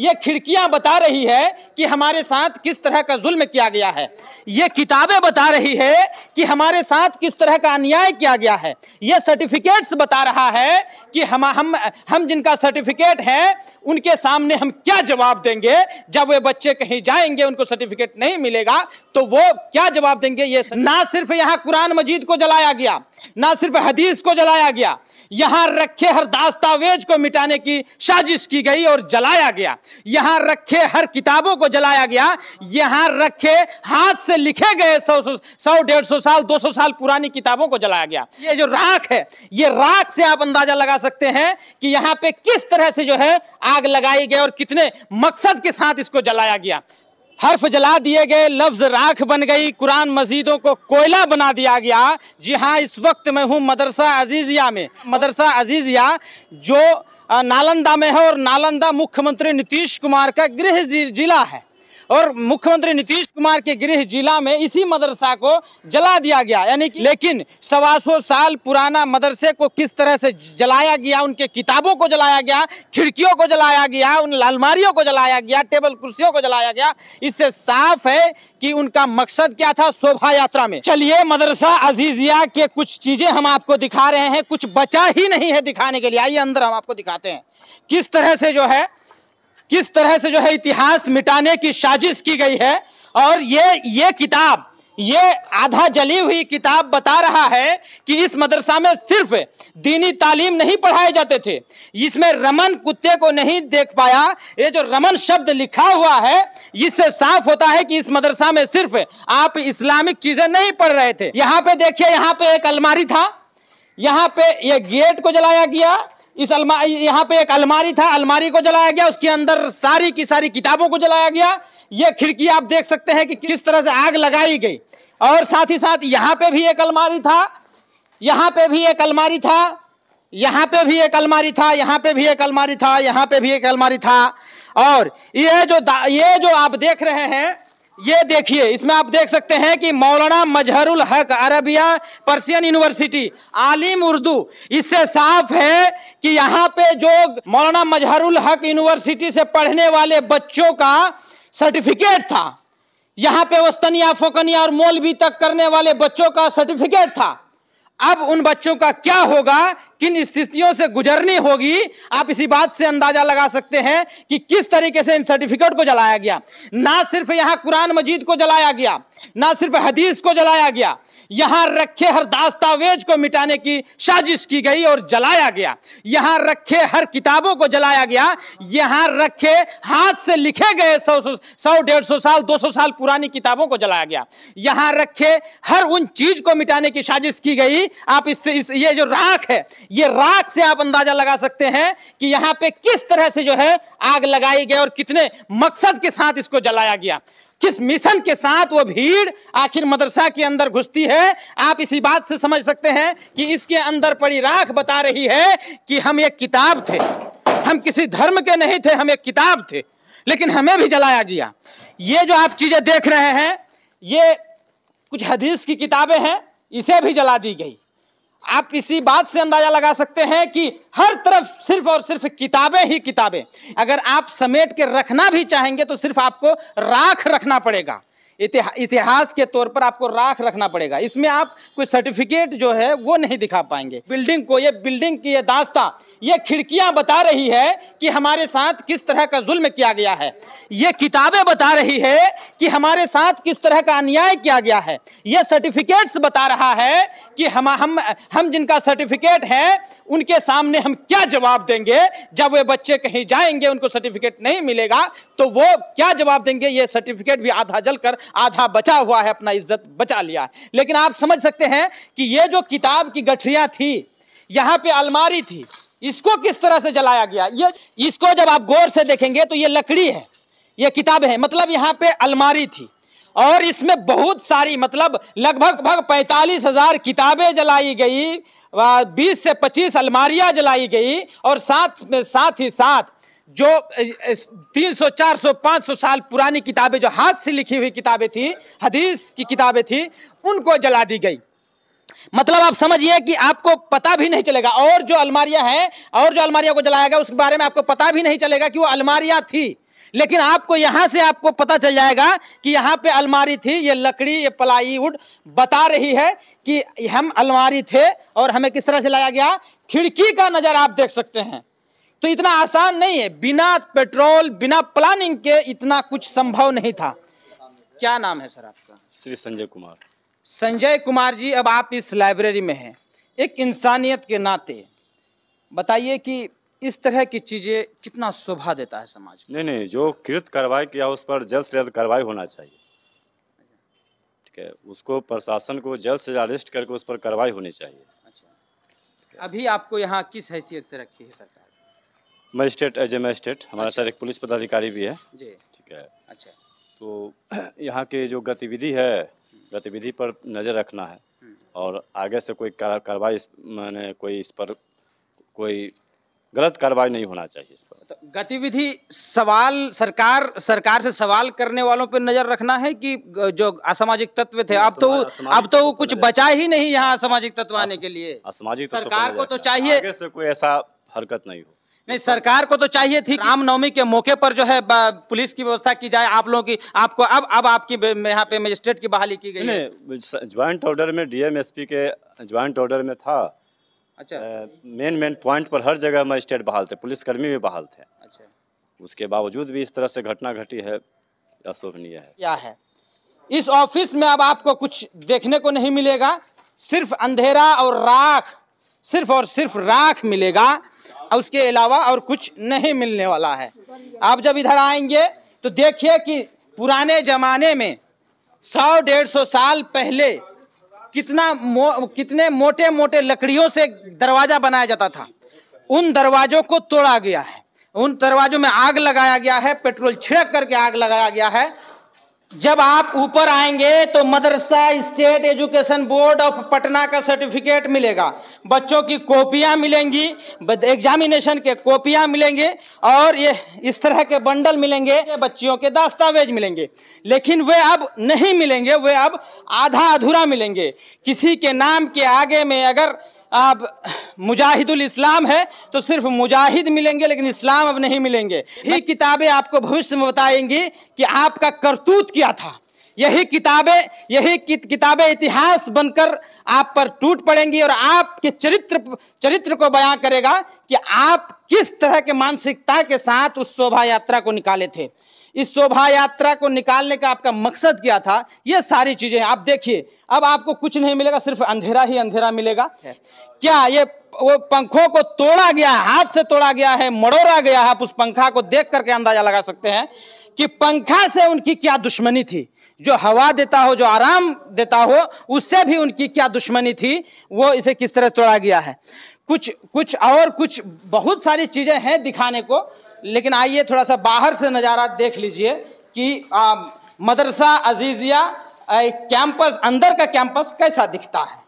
ये खिड़कियां बता रही है कि हमारे साथ किस तरह का जुल्म किया गया है ये किताबें बता रही है कि हमारे साथ किस तरह का अन्याय किया गया है ये सर्टिफिकेट्स बता रहा है कि हम हम हम जिनका सर्टिफिकेट है उनके सामने हम क्या जवाब देंगे जब वे बच्चे कहीं जाएंगे उनको सर्टिफिकेट नहीं मिलेगा तो वो क्या जवाब देंगे ये ना सिर्फ यहाँ कुरान मजीद को जलाया गया ना सिर्फ हदीस को जलाया गया यहाँ रखे हर दास्तावेज को मिटाने की साजिश की गई और जलाया गया यहां रखे हर किताबों को जलाया गया यहां रखे हाथ से लिखे गए सौ सौ डेढ़ सौ साल दो सौ साल पुरानी किताबों को जलाया गया ये जो राख है ये राख से आप अंदाजा लगा सकते हैं कि यहां पे किस तरह से जो है आग लगाई गई और कितने मकसद के साथ इसको जलाया गया हर्फ जला दिए गए लफ्ज राख बन गई कुरान मस्जिदों को कोयला बना दिया गया जी हाँ इस वक्त मैं हूँ मदरसा अजीजिया में मदरसा अजीजिया जो नालंदा में है और नालंदा मुख्यमंत्री नीतीश कुमार का गृह जिला है और मुख्यमंत्री नीतीश कुमार के गृह जिला में इसी मदरसा को जला दिया गया यानी कि लेकिन सवा सौ साल पुराना मदरसे को किस तरह से जलाया गया उनके किताबों को जलाया गया खिड़कियों को जलाया गया उन लालमारियों को जलाया गया टेबल कुर्सियों को जलाया गया इससे साफ है कि उनका मकसद क्या था शोभा यात्रा में चलिए मदरसा अजीजिया के कुछ चीजें हम आपको दिखा रहे हैं कुछ बचा ही नहीं है दिखाने के लिए आइए अंदर हम आपको दिखाते हैं किस तरह से जो है किस तरह से जो है इतिहास मिटाने की साजिश की गई है और ये ये किताब ये आधा जली हुई किताब बता रहा है कि इस मदरसा में सिर्फ दीनी तालीम नहीं पढ़ाए जाते थे इसमें रमन कुत्ते को नहीं देख पाया ये जो रमन शब्द लिखा हुआ है इससे साफ होता है कि इस मदरसा में सिर्फ आप इस्लामिक चीजें नहीं पढ़ रहे थे यहाँ पे देखिए यहाँ पे एक अलमारी था यहाँ पे ये गेट को जलाया गया इस अलमारी यहाँ पे एक अलमारी था अलमारी को जलाया गया उसके अंदर सारी की सारी किताबों को जलाया गया ये खिड़की आप देख सकते हैं कि किस तरह से आग लगाई गई और साथ ही साथ यहाँ पे भी एक अलमारी था यहाँ पे भी एक अलमारी था यहाँ पे भी एक अलमारी था यहाँ पे भी एक अलमारी था यहाँ पे भी एक अलमारी था और ये जो ये जो आप देख रहे हैं ये देखिए इसमें आप देख सकते हैं कि मौलाना मजहरुल हक अरबिया पर्सियन यूनिवर्सिटी आलिम उर्दू इससे साफ है कि यहाँ पे जो मौलाना मजहरुल हक यूनिवर्सिटी से पढ़ने वाले बच्चों का सर्टिफिकेट था यहाँ पे वस्तनिया फोकनिया और मोलवी तक करने वाले बच्चों का सर्टिफिकेट था अब उन बच्चों का क्या होगा किन स्थितियों से गुजरनी होगी आप इसी बात से अंदाजा लगा सकते हैं कि किस तरीके से इन सर्टिफिकेट को जलाया गया ना सिर्फ यहां कुरान मजीद को जलाया गया ना सिर्फ हदीस को जलाया गया यहां रखे हर दास्तावेज को मिटाने की साजिश की गई और जलाया गया यहां रखे हर किताबों को जलाया गया यहां रखे हाथ से लिखे गए सौ सौ डेढ़ सौ साल दो सौ साल पुरानी किताबों को जलाया गया यहां रखे हर उन चीज को मिटाने की साजिश की गई आप इससे इस, ये जो राख है ये राख से आप अंदाजा लगा सकते हैं कि यहां पे किस तरह से जो है आग लगाई गई और कितने मकसद के साथ इसको जलाया गया किस मिशन के साथ वो भीड़ आखिर मदरसा के अंदर घुसती है आप इसी बात से समझ सकते हैं कि इसके अंदर पड़ी राख बता रही है कि हम एक किताब थे हम किसी धर्म के नहीं थे हम एक किताब थे लेकिन हमें भी जलाया गया ये जो आप चीज़ें देख रहे हैं ये कुछ हदीस की किताबें हैं इसे भी जला दी गई आप इसी बात से अंदाजा लगा सकते हैं कि हर तरफ सिर्फ और सिर्फ किताबें ही किताबें अगर आप समेट के रखना भी चाहेंगे तो सिर्फ आपको राख रखना पड़ेगा इतिहास के तौर पर आपको राख रखना पड़ेगा इसमें आप कोई सर्टिफिकेट जो है वो नहीं दिखा पाएंगे बिल्डिंग को ये बिल्डिंग की ये दास्ता ये खिड़कियां बता रही है कि हमारे साथ किस तरह का जुल्म किया गया है ये किताबें बता रही है कि हमारे साथ किस तरह का अन्याय किया गया है ये सर्टिफिकेट्स बता रहा है कि हम हम हम जिनका सर्टिफिकेट है उनके सामने हम क्या जवाब देंगे जब वे बच्चे कहीं जाएंगे उनको सर्टिफिकेट नहीं मिलेगा तो वो क्या जवाब देंगे ये सर्टिफिकेट भी आधा जल कर आधा बचा हुआ है अपना इज्जत बचा लिया है लेकिन आप समझ सकते हैं कि ये जो किताब की गठरिया थी यहाँ पे अलमारी थी इसको किस तरह से जलाया गया ये इसको जब आप गौर से देखेंगे तो ये लकड़ी है ये किताब है मतलब यहाँ पे अलमारी थी और इसमें बहुत सारी मतलब लगभग भग पैंतालीस हजार किताबें जलाई गई बीस से पच्चीस अलमारियां जलाई गई और साथ में साथ ही साथ जो 300, 400, 500 साल पुरानी किताबें जो हाथ से लिखी हुई किताबें थी हदीस की किताबें थी उनको जला दी गई मतलब आप समझिए कि आपको पता भी नहीं चलेगा और जो अलमारियां हैं और जो अलमारियां को जलाया गया उसके बारे में आपको पता भी नहीं चलेगा कि वो अलमारियां थी लेकिन आपको यहां से आपको पता चल जाएगा कि यहाँ पे अलमारी थी ये लकड़ी ये प्लाईवुड बता रही है कि हम अलमारी थे और हमें किस तरह से लाया गया खिड़की का नज़र आप देख सकते हैं तो इतना आसान नहीं है बिना पेट्रोल बिना प्लानिंग के इतना कुछ संभव नहीं था क्या नाम है सर आपका श्री संजय कुमार संजय कुमार जी अब आप इस लाइब्रेरी में हैं एक इंसानियत के नाते बताइए कि इस तरह की चीज़ें कितना शोभा देता है समाज नहीं नहीं जो कृत कार्रवाई किया उस पर जल्द से जल्द कार्रवाई होना चाहिए ठीक है उसको प्रशासन को जल्द से जल्द अरेस्ट करके उस पर कार्रवाई होनी चाहिए अच्छा। अभी आपको यहाँ किस हैसियत से रखी है सरकार मजिस्ट्रेट एज ए मजिस्ट्रेट हमारा अच्छा। सर एक पुलिस पदाधिकारी भी है जी ठीक है अच्छा तो यहाँ के जो गतिविधि है गतिविधि पर नज़र रखना है हम्म। और आगे से कोई कार्रवाई मैंने कोई इस पर कोई गलत कार्रवाई नहीं होना चाहिए इस पर तो गतिविधि सवाल सरकार सरकार से सवाल करने वालों पर नजर रखना है कि जो असामाजिक तत्व थे अब तो अब तो, तो कुछ बचा ही नहीं यहाँ असामाजिक तत्व आने के लिए असामाजिक तो सरकार को तो चाहिए कोई ऐसा हरकत नहीं हो नहीं सरकार को तो चाहिए थी रामनवमी के मौके पर जो है पुलिस की व्यवस्था की जाए आप लोगों की आपको अब अब आपकी यहाँ पे मजिस्ट्रेट की बहाली की गई ज्वाइंट ऑर्डर में डीएमएसपी के ज्वाइंट ऑर्डर में था अच्छा मेन मेन पॉइंट पर हर जगह मजिस्ट्रेट बहाल थे पुलिसकर्मी भी बहाल थे अच्छा उसके बावजूद भी इस तरह से घटना घटी है अशोभनीय है क्या है इस ऑफिस में अब आपको कुछ देखने को नहीं मिलेगा सिर्फ अंधेरा और राख सिर्फ और सिर्फ राख मिलेगा उसके अलावा और कुछ नहीं मिलने वाला है आप जब इधर आएंगे तो देखिए कि पुराने ज़माने में सौ डेढ़ सौ साल पहले कितना मो, कितने मोटे मोटे लकड़ियों से दरवाज़ा बनाया जाता था उन दरवाज़ों को तोड़ा गया है उन दरवाज़ों में आग लगाया गया है पेट्रोल छिड़क करके आग लगाया गया है जब आप ऊपर आएंगे तो मदरसा state education board of Patna का सर्टिफिकेट मिलेगा बच्चों की कॉपियाँ मिलेंगी एग्जामिनेशन के कॉपियाँ मिलेंगे और ये इस तरह के बंडल मिलेंगे बच्चियों के दस्तावेज मिलेंगे लेकिन वे अब नहीं मिलेंगे वे अब आधा अधूरा मिलेंगे किसी के नाम के आगे में अगर आप मुजाहिदुल इस्लाम है तो सिर्फ मुजाहिद मिलेंगे लेकिन इस्लाम अब नहीं मिलेंगे ये किताबें आपको भविष्य में बताएंगी कि आपका करतूत क्या था यही किताबें यही किताबें इतिहास बनकर आप पर टूट पड़ेंगी और आपके चरित्र चरित्र को बयां करेगा कि आप किस तरह के मानसिकता के साथ उस शोभा यात्रा को निकाले थे इस शोभा यात्रा को निकालने का आपका मकसद क्या था ये सारी चीजें आप देखिए अब आपको कुछ नहीं मिलेगा सिर्फ अंधेरा ही अंधेरा मिलेगा क्या ये वो पंखों को तोड़ा गया हाथ से तोड़ा गया है मड़ोरा गया है आप उस पंखा को देख करके अंदाजा लगा सकते हैं कि पंखा से उनकी क्या दुश्मनी थी जो हवा देता हो जो आराम देता हो उससे भी उनकी क्या दुश्मनी थी वो इसे किस तरह तोड़ा गया है कुछ कुछ और कुछ बहुत सारी चीज़ें हैं दिखाने को लेकिन आइए थोड़ा सा बाहर से नज़ारा देख लीजिए कि मदरसा अजीज़िया कैंपस अंदर का कैंपस कैसा दिखता है